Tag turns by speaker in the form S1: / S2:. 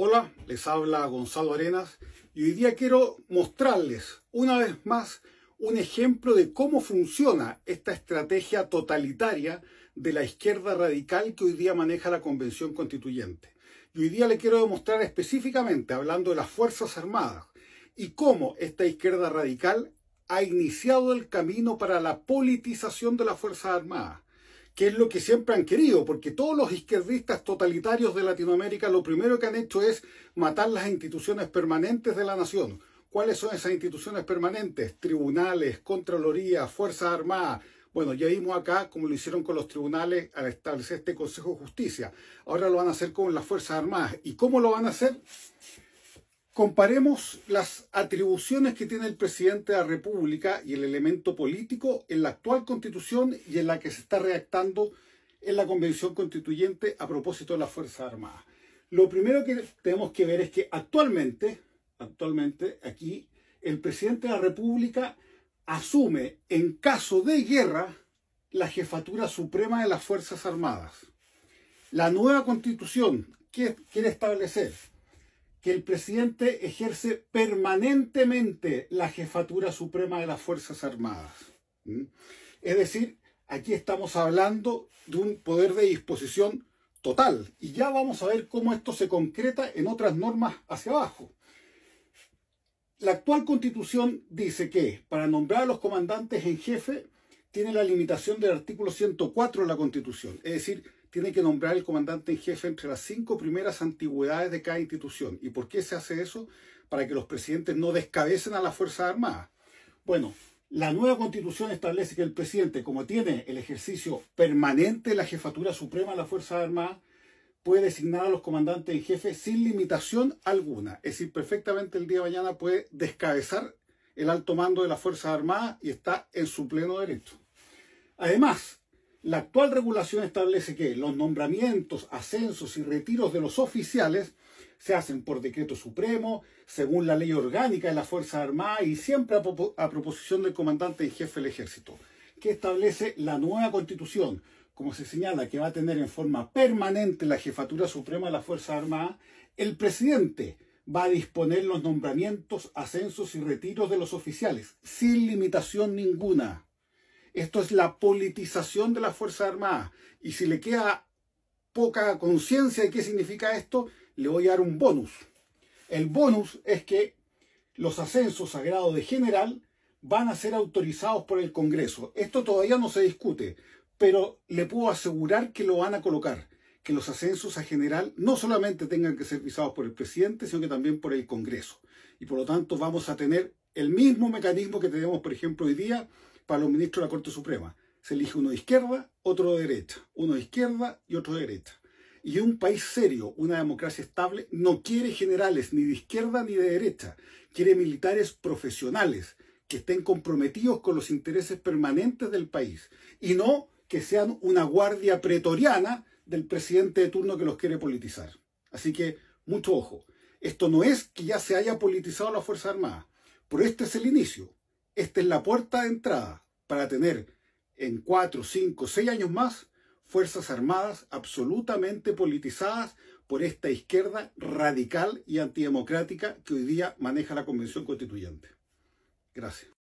S1: Hola, les habla Gonzalo Arenas y hoy día quiero mostrarles una vez más un ejemplo de cómo funciona esta estrategia totalitaria de la izquierda radical que hoy día maneja la Convención Constituyente. Y hoy día le quiero demostrar específicamente, hablando de las Fuerzas Armadas, y cómo esta izquierda radical ha iniciado el camino para la politización de las Fuerzas Armadas que es lo que siempre han querido, porque todos los izquierdistas totalitarios de Latinoamérica lo primero que han hecho es matar las instituciones permanentes de la nación. ¿Cuáles son esas instituciones permanentes? Tribunales, Contraloría, Fuerzas Armadas. Bueno, ya vimos acá como lo hicieron con los tribunales al establecer este Consejo de Justicia. Ahora lo van a hacer con las Fuerzas Armadas. ¿Y cómo lo van a hacer? Comparemos las atribuciones que tiene el presidente de la República y el elemento político en la actual constitución y en la que se está redactando en la Convención Constituyente a propósito de las Fuerzas Armadas. Lo primero que tenemos que ver es que actualmente, actualmente aquí, el presidente de la República asume en caso de guerra la jefatura suprema de las Fuerzas Armadas. La nueva constitución quiere establecer que el presidente ejerce permanentemente la jefatura suprema de las Fuerzas Armadas. Es decir, aquí estamos hablando de un poder de disposición total. Y ya vamos a ver cómo esto se concreta en otras normas hacia abajo. La actual constitución dice que para nombrar a los comandantes en jefe tiene la limitación del artículo 104 de la constitución. Es decir, tiene que nombrar el comandante en jefe entre las cinco primeras antigüedades de cada institución. ¿Y por qué se hace eso? Para que los presidentes no descabecen a las Fuerzas Armadas. Bueno, la nueva constitución establece que el presidente, como tiene el ejercicio permanente de la jefatura suprema de las Fuerzas Armadas, puede designar a los comandantes en jefe sin limitación alguna. Es decir, perfectamente el día de mañana puede descabezar el alto mando de las Fuerzas Armadas y está en su pleno derecho. Además, la actual regulación establece que los nombramientos, ascensos y retiros de los oficiales se hacen por decreto supremo, según la ley orgánica de la Fuerza Armada y siempre a, proposición del comandante en jefe del ejército, que establece la nueva constitución, como se señala que va a tener en forma permanente la jefatura suprema de la Fuerza Armada, el presidente va a disponer los nombramientos, ascensos y retiros de los oficiales, sin limitación ninguna. Esto es la politización de las Fuerzas Armadas. Y si le queda poca conciencia de qué significa esto, le voy a dar un bonus. El bonus es que los ascensos a grado de general van a ser autorizados por el Congreso. Esto todavía no se discute, pero le puedo asegurar que lo van a colocar, que los ascensos a general no solamente tengan que ser visados por el presidente, sino que también por el Congreso y por lo tanto vamos a tener el mismo mecanismo que tenemos, por ejemplo, hoy día para los ministros de la Corte Suprema. Se elige uno de izquierda, otro de derecha, uno de izquierda y otro de derecha. Y un país serio, una democracia estable, no quiere generales ni de izquierda ni de derecha, quiere militares profesionales que estén comprometidos con los intereses permanentes del país y no que sean una guardia pretoriana del presidente de turno que los quiere politizar. Así que mucho ojo. Esto no es que ya se haya politizado la Fuerza Armada, pero este es el inicio, esta es la puerta de entrada para tener en cuatro, cinco, seis años más Fuerzas Armadas absolutamente politizadas por esta izquierda radical y antidemocrática que hoy día maneja la Convención Constituyente. Gracias.